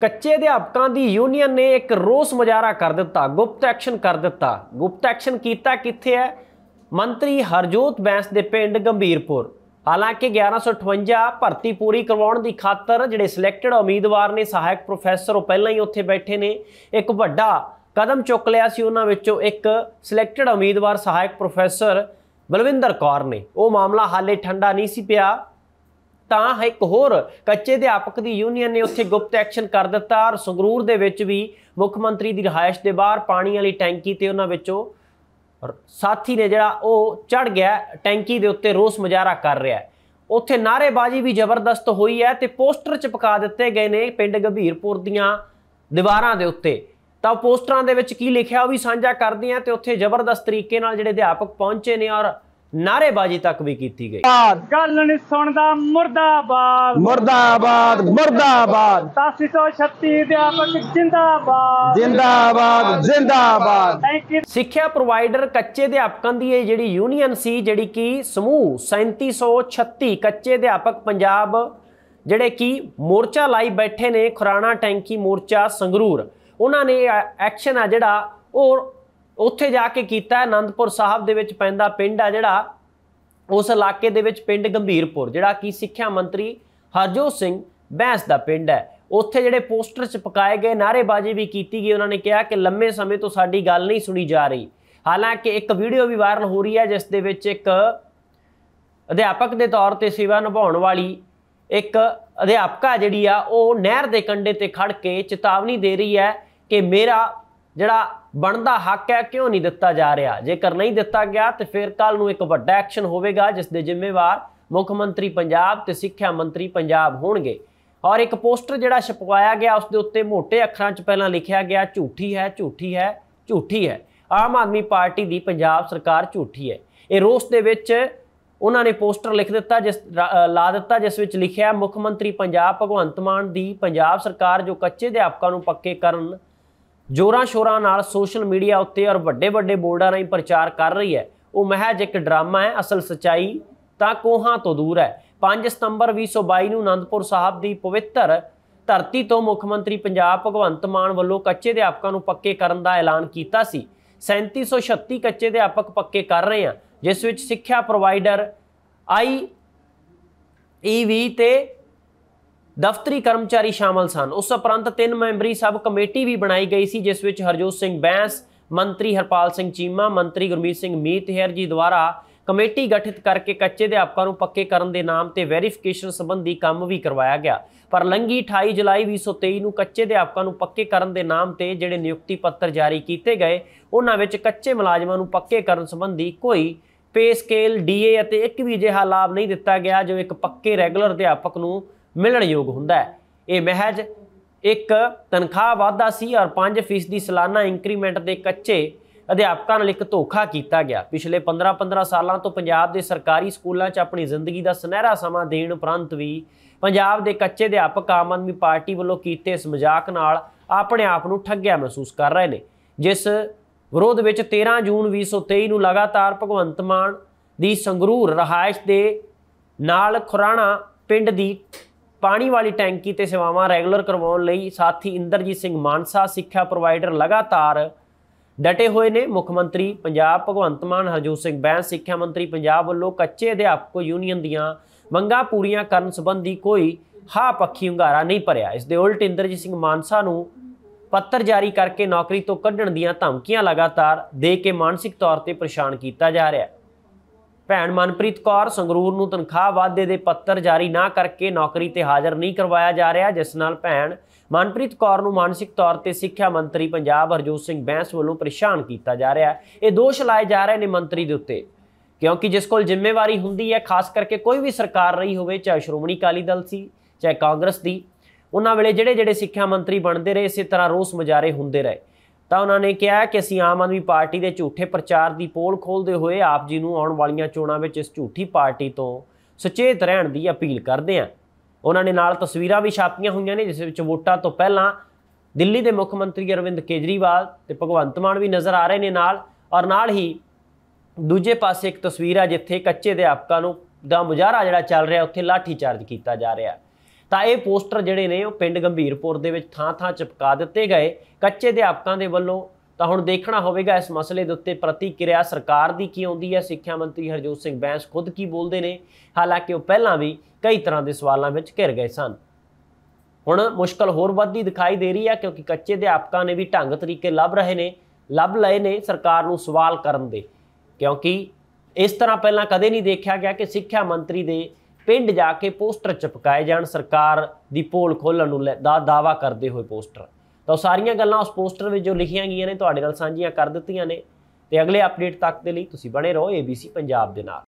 ਕੱਚੇ ਅਧਿਆਪਕਾਂ ਦੀ ਯੂਨੀਅਨ ਨੇ ਇੱਕ ਰੋਸ ਮੁਜ਼ਾਹਰਾ ਕਰ ਦਿੱਤਾ ਗੁਪਤ ਐਕਸ਼ਨ ਕਰ ਦਿੱਤਾ ਗੁਪਤ ਐਕਸ਼ਨ ਕੀਤਾ ਕਿੱਥੇ ਹੈ ਮੰਤਰੀ ਹਰਜੋਤ ਬੈਂਸ ਦੇ ਪਿੰਡ ਗੰਭੀਰਪੁਰ ਹਾਲਾਂਕਿ 1158 ਭਰਤੀ ਪੂਰੀ ਕਰਵਾਉਣ ਦੀ ਖਾਤਰ ਜਿਹੜੇ ਸਿਲੈਕਟਡ ਉਮੀਦਵਾਰ ਨੇ ਸਹਾਇਕ ਪ੍ਰੋਫੈਸਰ ਉਹ ਪਹਿਲਾਂ ਹੀ ਉੱਥੇ ਬੈਠੇ ਨੇ ਇੱਕ ਵੱਡਾ ਕਦਮ ਚੁੱਕ ਲਿਆ ਸੀ ਉਹਨਾਂ ਵਿੱਚੋਂ ਇੱਕ ਸਿਲੈਕਟਡ ਉਮੀਦਵਾਰ ਸਹਾਇਕ ਪ੍ਰੋਫੈਸਰ ਬਲਵਿੰਦਰ ਕੌਰ ਨੇ ਉਹ ਮਾਮਲਾ ਹਾਲੇ ਠੰਡਾ ਨਹੀਂ ਸੀ ਪਿਆ ਤਾਂ ਇੱਕ ਹੋਰ ਕੱਚੇ ਅਧਿਆਪਕ ਦੀ ਯੂਨੀਅਨ ਨੇ ਉੱਥੇ ਗੁਪਤ ਐਕਸ਼ਨ ਕਰ ਦਿੱਤਾ ਔਰ ਸੰਗਰੂਰ ਦੇ ਵਿੱਚ ਵੀ ਮੁੱਖ ਮੰਤਰੀ ਦੀ ਰਹਾਇਸ਼ ਦੇ ਬਾਹਰ ਪਾਣੀ ਵਾਲੀ ਟੈਂਕੀ ਤੇ ਉਹਨਾਂ ਵਿੱਚੋਂ ਸਾਥੀ ਨੇ ਜਿਹੜਾ ਉਹ ਚੜ ਗਿਆ ਟੈਂਕੀ ਦੇ ਉੱਤੇ ਰੋਸ ਮਜਾਰਾ ਕਰ ਰਿਹਾ ਹੈ ਉੱਥੇ ਨਾਰੇਬਾਜ਼ੀ ਵੀ ਜ਼ਬਰਦਸਤ ਹੋਈ ਹੈ ਤੇ ਪੋਸਟਰ ਚਿਪਕਾ ਦਿੱਤੇ ਗਏ ਨੇ ਪਿੰਡ ਗੰਭੀਰਪੁਰ ਦੀਆਂ ਦੀਵਾਰਾਂ ਦੇ ਉੱਤੇ ਤਾਂ ਪੋਸਟਰਾਂ ਦੇ ਵਿੱਚ ਕੀ ਲਿਖਿਆ ਉਹ ਵੀ ਸਾਂਝਾ ਕਰਦੇ ਆ ਤੇ ਉੱਥੇ ਜ਼ਬਰਦਸਤ ਤਰੀਕੇ ਨਾਲ ਜਿਹੜੇ ਅਧਿਆਪਕ ਪਹੁੰਚੇ ਨੇ ਔਰ ਨਾਰੇਬਾਜ਼ੀ ਤੱਕ ਵੀ ਕੀਤੀ ਗਈ ਗੱਲ ਨਹੀਂ ਸੁਣਦਾ ਮੁਰਦਾਬਾਦ ਮੁਰਦਾਬਾਦ ਮੁਰਦਾਬਾਦ 736 ਅਧਿਆਪਕ ਜਿੰਦਾਬਾਦ ਜਿੰਦਾਬਾਦ ਜਿੰਦਾਬਾਦ ਸਿੱਖਿਆ ਪ੍ਰੋਵਾਈਡਰ ਕੱਚੇ ਅਧਿਆਪਕਾਂ ਦੀ ਇਹ ਜਿਹੜੀ ਯੂਨੀਅਨ ਸੀ ਜਿਹੜੀ ਕਿ ਸਮੂਹ 3736 ਕੱਚੇ ਅਧਿਆਪਕ ਪੰਜਾਬ ਜਿਹੜੇ ਕਿ ਮੋਰਚਾ ਲਾਈ ਬੈਠੇ ਨੇ ਖੁਰਾਣਾ ਟੈਂਕੀ ਮੋਰਚਾ ਸੰਗਰੂਰ ਉਹਨਾਂ ਨੇ ਐਕਸ਼ਨ ਆ ਜਿਹੜਾ ਉਹ ਉੱਥੇ ਜਾ ਕੇ ਕੀਤਾ ਆਨੰਦਪੁਰ ਸਾਹਿਬ ਦੇ ਵਿੱਚ ਪੈਂਦਾ ਪਿੰਡ ਆ ਜਿਹੜਾ ਉਸ ਇਲਾਕੇ ਦੇ ਵਿੱਚ ਪਿੰਡ ਗੰਭੀਰਪੁਰ ਜਿਹੜਾ ਕਿ ਸਿੱਖਿਆ ਮੰਤਰੀ ਹਰਜੋਤ ਸਿੰਘ ਬੈਂਸ ਦਾ ਪਿੰਡ ਹੈ ਉੱਥੇ ਜਿਹੜੇ ਪੋਸਟਰ ਚਿਪਕਾਏ ਗਏ ਨਾਰੇਬਾਜ਼ੀ ਵੀ ਕੀਤੀ ਗਈ ਉਹਨਾਂ ਨੇ ਕਿਹਾ ਕਿ ਲੰਮੇ ਸਮੇਂ ਤੋਂ ਸਾਡੀ ਗੱਲ ਨਹੀਂ ਸੁਣੀ ਜਾ ਰਹੀ ਹਾਲਾਂਕਿ ਇੱਕ ਵੀਡੀਓ ਵੀ ਵਾਇਰਲ ਹੋ ਰਹੀ ਹੈ ਜਿਸ ਦੇ ਵਿੱਚ ਇੱਕ ਅਧਿਆਪਕ ਦੇ ਤੌਰ ਤੇ ਸੇਵਾ ਨਿਭਾਉਣ ਵਾਲੀ ਇੱਕ ਅਧਿਆਪਕਾ ਜਿਹੜੀ ਆ ਉਹ ਨਹਿਰ ਦੇ ਕੰਢੇ ਤੇ ਖੜ ਕੇ ਚੇਤਾਵਨੀ ਦੇ ਰਹੀ ਹੈ ਕਿ ਮੇਰਾ ਜਿਹੜਾ ਬਣਦਾ ਹੱਕ ਹੈ ਕਿਉਂ ਨਹੀਂ ਦਿੱਤਾ ਜਾ ਰਿਹਾ ਜੇਕਰ ਨਹੀਂ ਦਿੱਤਾ ਗਿਆ ਤੇ ਫਿਰ ਕੱਲ ਨੂੰ ਇੱਕ ਵੱਡਾ ਐਕਸ਼ਨ ਹੋਵੇਗਾ ਜਿਸ ਦੇ ਜ਼ਿੰਮੇਵਾਰ ਮੁੱਖ ਮੰਤਰੀ ਪੰਜਾਬ ਤੇ ਸਿੱਖਿਆ ਮੰਤਰੀ ਪੰਜਾਬ ਹੋਣਗੇ ਔਰ ਇੱਕ ਪੋਸਟਰ ਜਿਹੜਾ ਛਪਵਾਇਆ ਗਿਆ ਉਸ ਦੇ ਉੱਤੇ ਮੋٹے ਅੱਖਰਾਂ 'ਚ ਪਹਿਲਾਂ ਲਿਖਿਆ ਗਿਆ ਝੂਠੀ ਹੈ ਝੂਠੀ ਹੈ ਝੂਠੀ ਹੈ ਆਮ ਆਦਮੀ ਪਾਰਟੀ ਦੀ ਪੰਜਾਬ ਸਰਕਾਰ ਝੂਠੀ ਹੈ ਇਹ ਰੋਸ ਦੇ ਵਿੱਚ ਉਹਨਾਂ ਨੇ ਪੋਸਟਰ ਲਿਖ ਦਿੱਤਾ ਜਿਸ ਲਾ ਦਿੱਤਾ ਜਿਸ ਵਿੱਚ ਲਿਖਿਆ ਮੁੱਖ ਮੰਤਰੀ ਪੰਜਾਬ ਭਗਵੰਤ ਮਾਨ ਦੀ ਪੰਜਾਬ ਸਰਕਾਰ ਜੋ ਕੱਚੇ ਅਧਿਆਪਕਾਂ ਨੂੰ ਪੱਕੇ ਕਰਨ ਜੋਰਾਂ ਸ਼ੋਰਾਂ ਨਾਲ ਸੋਸ਼ਲ ਮੀਡੀਆ ਉੱਤੇ ਔਰ ਵੱਡੇ ਵੱਡੇ ਬੋਰਡਾਂ ਰਾਹੀਂ ਪ੍ਰਚਾਰ ਕਰ ਰਹੀ ਹੈ ਉਹ ਮਹਿਜ ਇੱਕ ਡਰਾਮਾ ਹੈ ਅਸਲ ਸਚਾਈ ਤਾਂ ਕੋਹਾਂ ਤੋਂ ਦੂਰ ਹੈ 5 ਸਤੰਬਰ 2022 ਨੂੰ ਅਨੰਦਪੁਰ ਸਾਹਿਬ ਦੀ ਪਵਿੱਤਰ ਧਰਤੀ ਤੋਂ ਮੁੱਖ ਮੰਤਰੀ ਪੰਜਾਬ ਭਗਵੰਤ ਮਾਨ ਵੱਲੋਂ ਕੱਚੇ ਅਧਿਆਪਕਾਂ ਨੂੰ ਪੱਕੇ ਕਰਨ ਦਾ ਐਲਾਨ ਕੀਤਾ ਸੀ 3736 ਕੱਚੇ ਅਧਿਆਪਕ ਪੱਕੇ ਕਰ ਰਹੇ ਹਨ ਜਿਸ ਵਿੱਚ ਸਿੱਖਿਆ ਪ੍ਰੋਵਾਈਡਰ ਆਈ ਈਵੀ ਤੇ ਦਫ਼ਤਰੀ ਕਰਮਚਾਰੀ ਸ਼ਾਮਲ ਸਨ ਉਸ ਉਪਰੰਤ ਤਿੰਨ ਮੈਂਬਰੀ ਸਬ ਕਮੇਟੀ ਵੀ ਬਣਾਈ ਗਈ ਸੀ ਜਿਸ ਵਿੱਚ ਹਰਜੋਤ ਸਿੰਘ ਬੈਂਸ ਮੰਤਰੀ ਹਰਪਾਲ ਸਿੰਘ ਚੀਮਾ ਮੰਤਰੀ ਗੁਰਮੀਤ ਸਿੰਘ ਮੀਤ ਹੈਰ ਜੀ ਦੁਆਰਾ ਕਮੇਟੀ ਗਠਿਤ ਕਰਕੇ ਕੱਚੇ ਅਧਿਆਪਕਾਂ ਨੂੰ ਪੱਕੇ ਕਰਨ ਦੇ ਨਾਮ ਤੇ ਵੈਰੀਫਿਕੇਸ਼ਨ ਸੰਬੰਧੀ ਕੰਮ ਵੀ ਕਰਵਾਇਆ ਗਿਆ ਪਰ ਲੰਗੀ 28 ਜੁਲਾਈ 2023 ਨੂੰ ਕੱਚੇ ਅਧਿਆਪਕਾਂ ਨੂੰ ਪੱਕੇ ਕਰਨ ਦੇ ਨਾਮ ਤੇ ਜਿਹੜੇ ਨਿਯੁਕਤੀ ਪੱਤਰ ਜਾਰੀ ਕੀਤੇ ਗਏ ਉਹਨਾਂ ਵਿੱਚ ਕੱਚੇ ਮੁਲਾਜ਼ਮਾਂ ਨੂੰ ਪੱਕੇ ਕਰਨ ਸੰਬੰਧੀ ਕੋਈ ਪੇ ਸਕੇਲ ਡੀਏ ਅਤੇ ਇੱਕ ਵੀ ਜਿਹੜਾ ਲਾਭ ਨਹੀਂ ਦਿੱਤਾ ਗਿਆ ਜੋ ਇੱਕ ਪੱਕੇ ਰੈਗੂਲਰ ਅਧਿਆਪਕ ਨੂੰ ਮਿਲਣ ਯੋਗ ਹੁੰਦਾ ਹੈ ਇਹ ਮਹਿਜ ਇੱਕ ਤਨਖਾਹ ਵਾਧਾ ਸੀ ਔਰ 5% ਦੀ ਸਾਲਾਨਾ ਇੰਕਰੀਮੈਂਟ ਦੇ ਕੱਚੇ ਅਧਿਆਪਕਾਂ ਨਾਲ ਇੱਕ ਧੋਖਾ ਕੀਤਾ ਗਿਆ ਪਿਛਲੇ 15-15 ਸਾਲਾਂ ਤੋਂ ਪੰਜਾਬ ਦੇ ਸਰਕਾਰੀ ਸਕੂਲਾਂ 'ਚ ਆਪਣੀ ਜ਼ਿੰਦਗੀ ਦਾ ਸੁਨਹਿਰਾ ਸਮਾਂ ਦੇਣ ਉਪਰੰਤ ਵੀ ਪੰਜਾਬ ਦੇ ਕੱਚੇ ਅਧਿਆਪਕ ਆਮ ਆਦਮੀ ਪਾਰਟੀ ਵੱਲੋਂ ਕੀਤੇ ਇਸ ਮਜ਼ਾਕ ਨਾਲ ਆਪਣੇ ਆਪ ਨੂੰ ਠੱਗਿਆ ਮਹਿਸੂਸ ਕਰ ਰਹੇ ਨੇ ਜਿਸ ਵਿਰੋਧ ਵਿੱਚ 13 ਜੂਨ 2023 ਨੂੰ ਲਗਾਤਾਰ ਭਗਵੰਤ ਮਾਨ ਦੀ ਸੰਗਰੂਰ ਰਹਾਇਸ਼ ਦੇ ਨਾਲ ਖੁਰਾਣਾ ਪਿੰਡ ਦੀ ਪਾਣੀ ਵਾਲੀ ਟੈਂਕੀ ਤੇ ਸੇਵਾਵਾਂ ਰੈਗੂਲਰ ਕਰਵਾਉਣ ਲਈ ਸਾਥੀ ਇੰਦਰਜੀਤ ਸਿੰਘ ਮਾਨਸਾ ਸਿੱਖਿਆ ਪ੍ਰੋਵਾਈਡਰ ਲਗਾਤਾਰ ਡਟੇ ਹੋਏ ਨੇ ਮੁੱਖ ਮੰਤਰੀ ਪੰਜਾਬ ਭਗਵੰਤ ਮਾਨ ਹਰਜੋਤ ਸਿੰਘ ਬੈਂਸ ਸਿੱਖਿਆ ਮੰਤਰੀ ਪੰਜਾਬ ਵੱਲੋਂ ਕੱਚੇ ਅਧਿਆਪਕ ਯੂਨੀਅਨ ਦੀਆਂ ਮੰਗਾਂ ਪੂਰੀਆਂ ਕਰਨ ਸੰਬੰਧੀ ਕੋਈ ਹਾ ਪੱਖੀ ਹੁੰਗਾਰਾ ਨਹੀਂ ਭਰਿਆ ਇਸ ਦੇ ਉਲਟ ਇੰਦਰਜੀਤ ਸਿੰਘ ਮਾਨਸਾ ਨੂੰ ਪੱਤਰ ਜਾਰੀ ਕਰਕੇ ਨੌਕਰੀ ਤੋਂ ਕੱਢਣ ਦੀਆਂ ਧਮਕੀਆਂ ਲਗਾਤਾਰ ਦੇ ਕੇ ਮਾਨਸਿਕ ਤੌਰ ਤੇ ਪਰੇਸ਼ਾਨ ਕੀਤਾ ਜਾ ਰਿਹਾ ਹੈ ਭੈਣ ਮਨਪ੍ਰੀਤ ਕੌਰ ਸੰਗਰੂਰ ਨੂੰ ਤਨਖਾਹ ਵਾਧੇ ਦੇ ਪੱਤਰ ਜਾਰੀ ਨਾ ਕਰਕੇ ਨੌਕਰੀ ਤੇ ਹਾਜ਼ਰ ਨਹੀਂ ਕਰਵਾਇਆ ਜਾ ਰਿਹਾ ਜਿਸ ਨਾਲ ਭੈਣ ਮਨਪ੍ਰੀਤ ਕੌਰ ਨੂੰ ਮਾਨਸਿਕ ਤੌਰ ਤੇ ਸਿੱਖਿਆ ਮੰਤਰੀ ਪੰਜਾਬ ਹਰਜੋਤ ਸਿੰਘ ਬੈਂਸ ਵੱਲੋਂ ਪਰੇਸ਼ਾਨ ਕੀਤਾ ਜਾ ਰਿਹਾ ਹੈ ਇਹ ਦੋਸ਼ ਲਾਏ ਜਾ ਰਹੇ ਨੇ ਮੰਤਰੀ ਦੇ ਉੱਤੇ ਕਿਉਂਕਿ ਜਿਸ ਕੋਲ ਜ਼ਿੰਮੇਵਾਰੀ ਹੁੰਦੀ ਹੈ ਖਾਸ ਕਰਕੇ ਕੋਈ ਵੀ ਸਰਕਾਰ ਰਹੀ ਹੋਵੇ ਚਾਹੇ ਸ਼੍ਰੋਮਣੀ ਅਕਾਲੀ ਦਲ ਸੀ ਚਾਹੇ ਕਾਂਗਰਸ ਦੀ ਉਹਨਾਂ ਵੇਲੇ ਜਿਹੜੇ ਜਿਹੜੇ ਸਿੱਖਿਆ ਮੰਤਰੀ ਬਣਦੇ ਰਹੇ ਇਸੇ ਤਰ੍ਹਾਂ ਰੋਸ ਮੁਜ਼ਾਰੇ ਹੁੰਦੇ ਰਹੇ ਤਾਂ ਉਹਨਾਂ ਨੇ ਕਿਹਾ ਕਿ ਅਸੀਂ ਆਮ ਆਦਮੀ ਪਾਰਟੀ ਦੇ ਝੂਠੇ ਪ੍ਰਚਾਰ ਦੀ ਪੋਲ ਖੋਲਦੇ ਹੋਏ ਆਪ ਜੀ ਨੂੰ ਆਉਣ ਵਾਲੀਆਂ ਚੋਣਾਂ ਵਿੱਚ ਇਸ ਝੂਠੀ ਪਾਰਟੀ ਤੋਂ ਸੁਚੇਤ ਰਹਿਣ ਦੀ ਅਪੀਲ ਕਰਦੇ ਆ ਉਹਨਾਂ ਨੇ ਨਾਲ ਤਸਵੀਰਾਂ ਵੀ ਛਾਪੀਆਂ ਹੋਈਆਂ ਨੇ ਜਿਸ ਵਿੱਚ ਵੋਟਾਂ ਤੋਂ ਪਹਿਲਾਂ ਦਿੱਲੀ ਦੇ ਮੁੱਖ ਮੰਤਰੀ ਅਰਵਿੰਦ ਕੇਜਰੀਵਾਲ ਤੇ ਭਗਵੰਤ ਮਾਨ ਵੀ ਨਜ਼ਰ ਆ ਰਹੇ ਨੇ ਨਾਲ ਔਰ ਨਾਲ ਹੀ ਦੂਜੇ ਪਾਸੇ ਇੱਕ ਤਸਵੀਰ ਆ ਜਿੱਥੇ ਕੱਚੇ ਅਧਿਆਪਕਾਂ ਨੂੰ ਦਾ ਮੁਜ਼ਾਹਰਾ ਜਿਹੜਾ ਚੱਲ ਰਿਹਾ ਉੱਥੇ ਲਾਠੀ ਚਾਰਜ ਕੀਤਾ ਜਾ ਰਿਹਾ ਤਾਂ ਇਹ ਪੋਸਟਰ ਜਿਹੜੇ ਨੇ ਉਹ ਪਿੰਡ ਗੰਭੀਰਪੁਰ ਦੇ ਵਿੱਚ ਥਾਂ-ਥਾਂ ਚਿਪਕਾ ਦਿੱਤੇ ਗਏ ਕੱਚੇ ਅਧਿਆਪਕਾਂ ਦੇ ਵੱਲੋਂ ਤਾਂ ਹੁਣ ਦੇਖਣਾ ਹੋਵੇਗਾ ਇਸ ਮਸਲੇ ਦੇ ਉੱਤੇ ਪ੍ਰਤੀਕਿਰਿਆ ਸਰਕਾਰ ਦੀ ਕੀ ਆਉਂਦੀ ਹੈ ਸਿੱਖਿਆ ਮੰਤਰੀ ਹਰਜੋਤ ਸਿੰਘ ਬੈਂਸ ਖੁਦ ਕੀ ਬੋਲਦੇ ਨੇ ਹਾਲਾਂਕਿ ਉਹ ਪਹਿਲਾਂ ਵੀ ਕਈ ਤਰ੍ਹਾਂ ਦੇ ਸਵਾਲਾਂ ਵਿੱਚ ਘਿਰ ਗਏ ਸਨ ਹੁਣ ਮੁਸ਼ਕਲ ਹੋਰ ਵੱਧਦੀ ਦਿਖਾਈ ਦੇ ਰਹੀ ਹੈ ਕਿਉਂਕਿ ਕੱਚੇ ਅਧਿਆਪਕਾਂ ਨੇ ਵੀ ਢੰਗ ਤਰੀਕੇ ਲੱਭ ਰਹੇ ਨੇ ਲੱਭ ਲਏ ਨੇ ਸਰਕਾਰ ਨੂੰ ਸਵਾਲ ਕਰਨ ਦੇ ਕਿਉਂਕਿ ਇਸ ਤਰ੍ਹਾਂ ਪਹਿਲਾਂ ਕਦੇ ਨਹੀਂ ਦੇਖਿਆ ਗਿਆ ਕਿ ਸਿੱਖਿਆ ਮੰਤਰੀ ਦੇ ਪਿੰਡ ਜਾ ਕੇ ਪੋਸਟਰ ਚਪਕਾਏ ਜਾਣ ਸਰਕਾਰ ਦੀ ਪੋਲ ਖੋਲਣ ਨੂੰ ਦਾ ਦਾਵਾ ਕਰਦੇ ਹੋਏ ਪੋਸਟਰ ਤਾਂ ਸਾਰੀਆਂ ਗੱਲਾਂ ਉਸ ਪੋਸਟਰ ਵਿੱਚ ਜੋ ਲਿਖੀਆਂ ਗਈਆਂ ਨੇ ਤੁਹਾਡੇ ਨਾਲ ਸਾਂਝੀਆਂ ਕਰ ਦਿੱਤੀਆਂ ਨੇ ਤੇ ਅਗਲੇ ਅਪਡੇਟ ਤੱਕ ਦੇ ਲਈ ਤੁਸੀਂ ਬਣੇ ਰਹੋ ABC ਪੰਜਾਬ ਦੇ ਨਾਲ